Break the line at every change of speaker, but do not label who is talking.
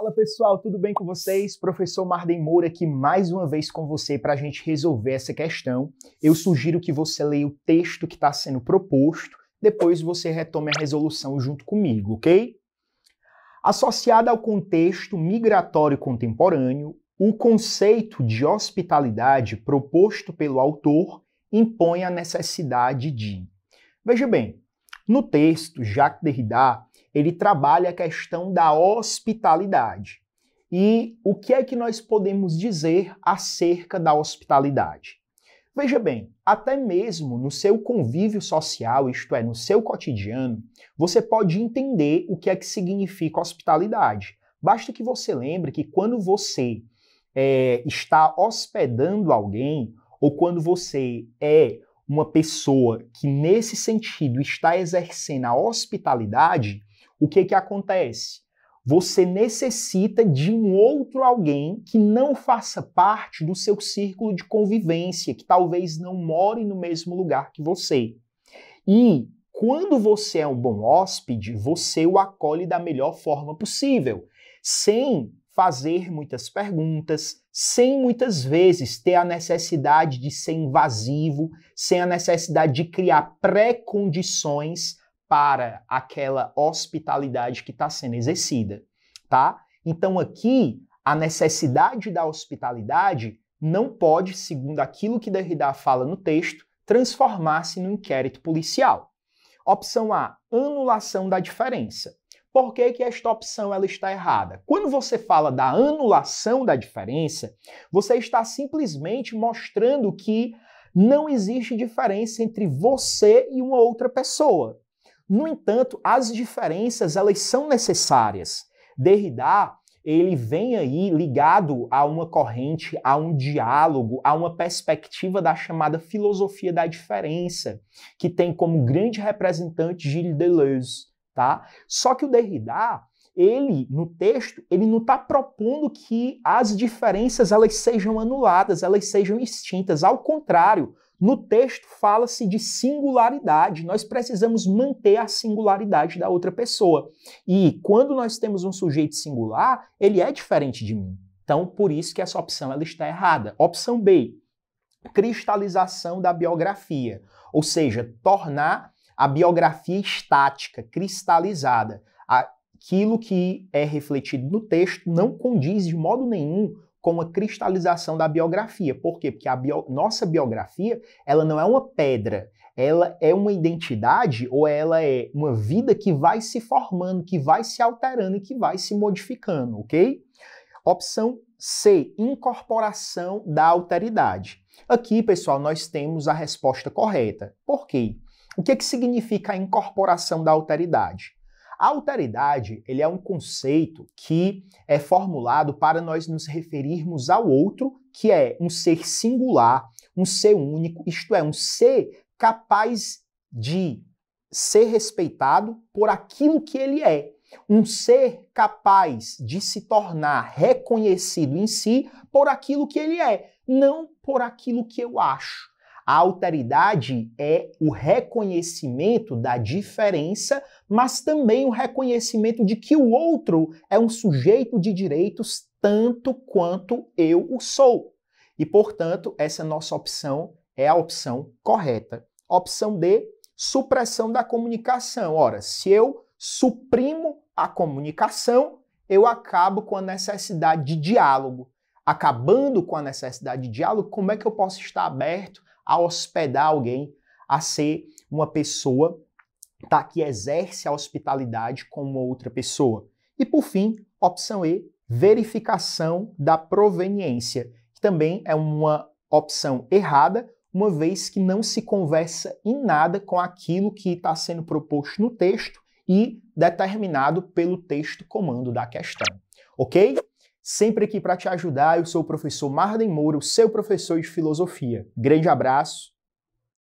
Fala pessoal, tudo bem com vocês? Professor Marden Moura aqui mais uma vez com você para a gente resolver essa questão. Eu sugiro que você leia o texto que está sendo proposto, depois você retome a resolução junto comigo, ok? Associada ao contexto migratório contemporâneo, o conceito de hospitalidade proposto pelo autor impõe a necessidade de. Veja bem, no texto, Jacques Derrida ele trabalha a questão da hospitalidade. E o que é que nós podemos dizer acerca da hospitalidade? Veja bem, até mesmo no seu convívio social, isto é, no seu cotidiano, você pode entender o que é que significa hospitalidade. Basta que você lembre que quando você é, está hospedando alguém, ou quando você é uma pessoa que, nesse sentido, está exercendo a hospitalidade, o que que acontece? Você necessita de um outro alguém que não faça parte do seu círculo de convivência, que talvez não more no mesmo lugar que você. E quando você é um bom hóspede, você o acolhe da melhor forma possível, sem fazer muitas perguntas, sem muitas vezes ter a necessidade de ser invasivo, sem a necessidade de criar pré-condições para aquela hospitalidade que está sendo exercida, tá? Então aqui a necessidade da hospitalidade não pode, segundo aquilo que Derrida fala no texto, transformar-se no inquérito policial. Opção A, anulação da diferença. Por que, que esta opção ela está errada? Quando você fala da anulação da diferença, você está simplesmente mostrando que não existe diferença entre você e uma outra pessoa. No entanto, as diferenças elas são necessárias. Derrida ele vem aí ligado a uma corrente, a um diálogo, a uma perspectiva da chamada filosofia da diferença, que tem como grande representante Gilles Deleuze, tá? Só que o Derrida, ele no texto, ele não está propondo que as diferenças elas sejam anuladas, elas sejam extintas. Ao contrário, no texto fala-se de singularidade, nós precisamos manter a singularidade da outra pessoa. E quando nós temos um sujeito singular, ele é diferente de mim. Então, por isso que essa opção ela está errada. Opção B, cristalização da biografia, ou seja, tornar a biografia estática, cristalizada. Aquilo que é refletido no texto não condiz de modo nenhum com a cristalização da biografia. Por quê? Porque a bio... nossa biografia, ela não é uma pedra, ela é uma identidade ou ela é uma vida que vai se formando, que vai se alterando e que vai se modificando, ok? Opção C, incorporação da alteridade. Aqui, pessoal, nós temos a resposta correta. Por quê? O que, é que significa a incorporação da alteridade? A alteridade ele é um conceito que é formulado para nós nos referirmos ao outro, que é um ser singular, um ser único, isto é, um ser capaz de ser respeitado por aquilo que ele é. Um ser capaz de se tornar reconhecido em si por aquilo que ele é, não por aquilo que eu acho a alteridade é o reconhecimento da diferença, mas também o reconhecimento de que o outro é um sujeito de direitos tanto quanto eu o sou. E, portanto, essa nossa opção é a opção correta. Opção D, supressão da comunicação. Ora, se eu suprimo a comunicação, eu acabo com a necessidade de diálogo. Acabando com a necessidade de diálogo, como é que eu posso estar aberto a hospedar alguém, a ser uma pessoa tá, que exerce a hospitalidade com uma outra pessoa. E por fim, opção E, verificação da proveniência, que também é uma opção errada, uma vez que não se conversa em nada com aquilo que está sendo proposto no texto e determinado pelo texto comando da questão. Ok? Sempre aqui para te ajudar, eu sou o professor Marden Moura, o seu professor de filosofia. Grande abraço